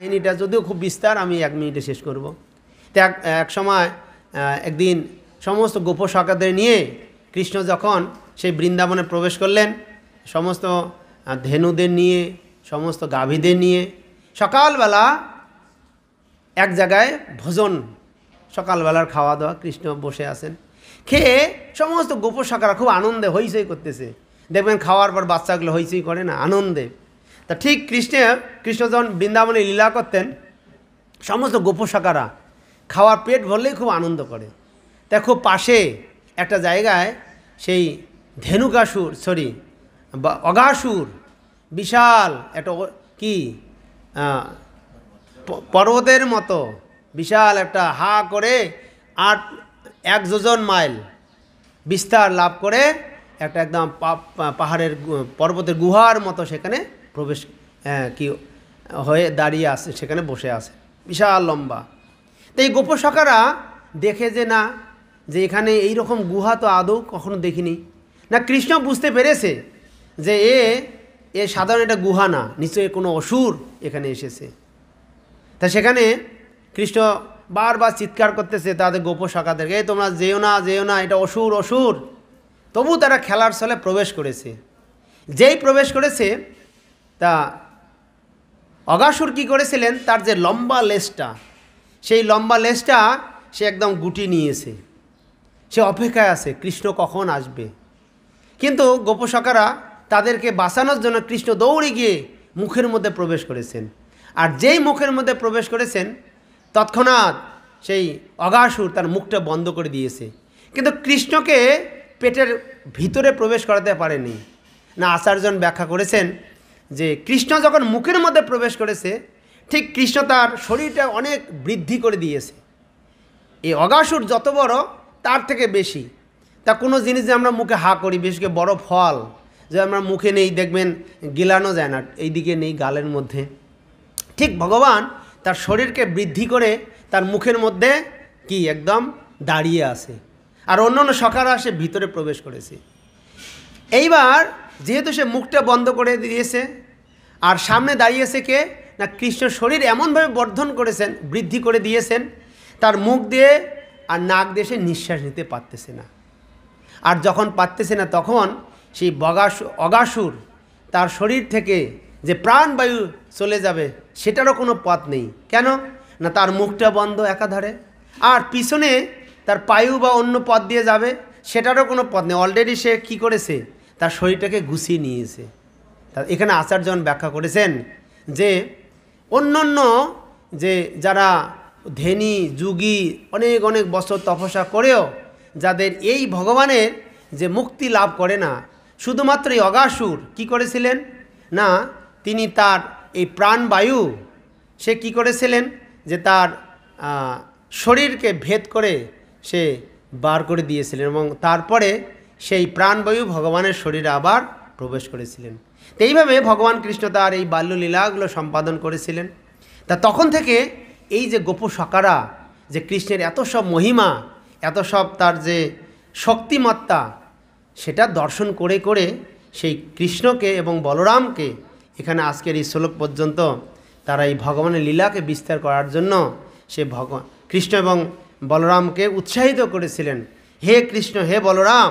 কাহিনীটা যদিও খুব বিস্তার আমি এক মিনিটে শেষ করব। এক এক সময় একদিন সমস্ত গোপ সকাদের নিয়ে কৃষ্ণ যখন সেই বৃন্দাবনে প্রবেশ করলেন সমস্ত ধেনুদের নিয়ে সমস্ত গাভীদের নিয়ে সকালবেলা এক জায়গায় ভোজন সকালবেলার খাওয়া দাওয়া কৃষ্ণ বসে আছেন খেয়ে সমস্ত গোপ খুব আনন্দে হইচই করতেছে দেখবেন খাওয়ার পর বাচ্চাগুলো হইচই করে না আনন্দে তা ঠিক কৃষ্ণে কৃষ্ণ যখন বৃন্দাবনে লীলা করতেন সমস্ত গোপসাকারা খাওয়ার পেট ভরলেই খুব আনন্দ করে তা খুব পাশে একটা জায়গায় সেই ধেনুকাসুর সরি অগাসুর বিশাল একটা কি পর্বতের মতো বিশাল একটা হা করে আট এক যোজন মাইল বিস্তার লাভ করে একটা একদম পাহাড়ের পর্বতের গুহার মতো সেখানে প্রবেশ কি হয়ে দাঁড়িয়ে আছে সেখানে বসে আছে বিশাল লম্বা তো এই গোপসকারা দেখে যে না যে এখানে এই রকম গুহা তো আদৌ কখনো দেখিনি না কৃষ্ণ বুঝতে পেরেছে যে এ এ সাধারণ এটা গুহা না নিশ্চয়ই কোনো অসুর এখানে এসেছে তা সেখানে কৃষ্ণ বারবার চিৎকার করতেছে তাদের থেকে এই তোমরা যেও না যেও না এটা অসুর অসুর তবু তারা খেলার স্থলে প্রবেশ করেছে যেই প্রবেশ করেছে তা অগাসুর কী করেছিলেন তার যে লম্বা লেজটা সেই লম্বা লেজটা সে একদম গুটি নিয়েছে সে অপেক্ষায় আছে কৃষ্ণ কখন আসবে কিন্তু গোপসকারা তাদেরকে বাঁচানোর জন্য কৃষ্ণ দৌড়ে গিয়ে মুখের মধ্যে প্রবেশ করেছেন আর যেই মুখের মধ্যে প্রবেশ করেছেন তৎক্ষণাৎ সেই অগাসুর তার মুখটা বন্ধ করে দিয়েছে কিন্তু কৃষ্ণকে পেটের ভিতরে প্রবেশ করাতে পারেনি না আচার্যজন ব্যাখ্যা করেছেন যে কৃষ্ণ যখন মুখের মধ্যে প্রবেশ করেছে ঠিক কৃষ্ণ তার শরীরটা অনেক বৃদ্ধি করে দিয়েছে এই অগাসুর যত বড় তার থেকে বেশি তা কোনো জিনিস যে আমরা মুখে হা করি বেশকে বড় ফল যে আমরা মুখে নেই দেখবেন গিলানো যায় না এইদিকে নেই গালের মধ্যে ঠিক ভগবান তার শরীরকে বৃদ্ধি করে তার মুখের মধ্যে কি একদম দাঁড়িয়ে আছে আর অন্য অন্য আসে সে ভিতরে প্রবেশ করেছে এইবার যেহেতু সে মুখটা বন্ধ করে দিয়েছে আর সামনে দাঁড়িয়েছে কে না কৃষ্ণ শরীর এমনভাবে বর্ধন করেছেন বৃদ্ধি করে দিয়েছেন তার মুখ দিয়ে আর নাক দিয়ে সে নিঃশ্বাস নিতে পারতেছে না আর যখন পারতেছে না তখন সেই বগাসু অগাসুর তার শরীর থেকে যে প্রাণবায়ু চলে যাবে সেটারও কোনো পথ নেই কেন না তার মুখটা বন্ধ একাধারে আর পিছনে তার পায়ু বা অন্য পথ দিয়ে যাবে সেটারও কোনো পথ নেই অলরেডি সে কী করেছে তার শরীরটাকে গুছিয়ে নিয়েছে তা এখানে আচার্য ব্যাখ্যা করেছেন যে অন্যান্য যে যারা ধেনী যুগী অনেক অনেক বছর তপস্যা করেও যাদের এই ভগবানের যে মুক্তি লাভ করে না শুধুমাত্র এই অগাসুর কি করেছিলেন না তিনি তার এই প্রাণবায়ু সে কি করেছিলেন যে তার শরীরকে ভেদ করে সে বার করে দিয়েছিলেন এবং তারপরে সেই প্রাণবায়ু ভগবানের শরীরে আবার প্রবেশ করেছিলেন তো এইভাবে ভগবান কৃষ্ণ তার এই বাল্যলীলাগুলো সম্পাদন করেছিলেন তা তখন থেকে এই যে গোপ সকারা যে কৃষ্ণের এত সব মহিমা এত সব তার যে শক্তিমত্তা সেটা দর্শন করে করে সেই কৃষ্ণকে এবং বলরামকে এখানে আজকের এই শ্লোক পর্যন্ত তারা এই ভগবানের লীলাকে বিস্তার করার জন্য সে ভগ কৃষ্ণ এবং বলরামকে উৎসাহিত করেছিলেন হে কৃষ্ণ হে বলরাম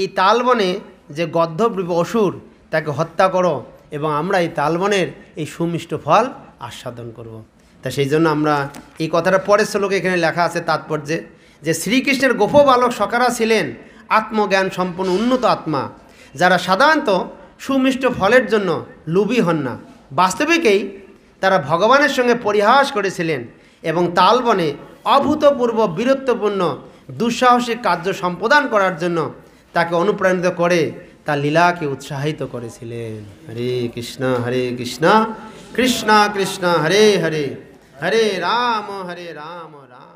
এই তালবনে যে গদ্ধপ্রীপ অসুর তাকে হত্যা করো এবং আমরা এই তালবনের এই সুমিষ্ট ফল আস্বাদন করব। তা সেই জন্য আমরা এই কথাটা পরের শ্লোকে এখানে লেখা আছে তাৎপর্যে যে শ্রীকৃষ্ণের গোপ বালক সকারা ছিলেন আত্মজ্ঞান সম্পন্ন উন্নত আত্মা যারা সাধারণত সুমিষ্ট ফলের জন্য লুবি হন না বাস্তবিকেই তারা ভগবানের সঙ্গে পরিহাস করেছিলেন এবং তালবনে অভূতপূর্ব বীরত্বপূর্ণ দুঃসাহসিক কার্য সম্পাদন করার জন্য তাকে অনুপ্রাণিত করে তার লীলাকে উৎসাহিত করেছিলেন হরে কৃষ্ণ হরে কৃষ্ণ কৃষ্ণ কৃষ্ণ হরে হরে হরে রাম হরে রাম রাম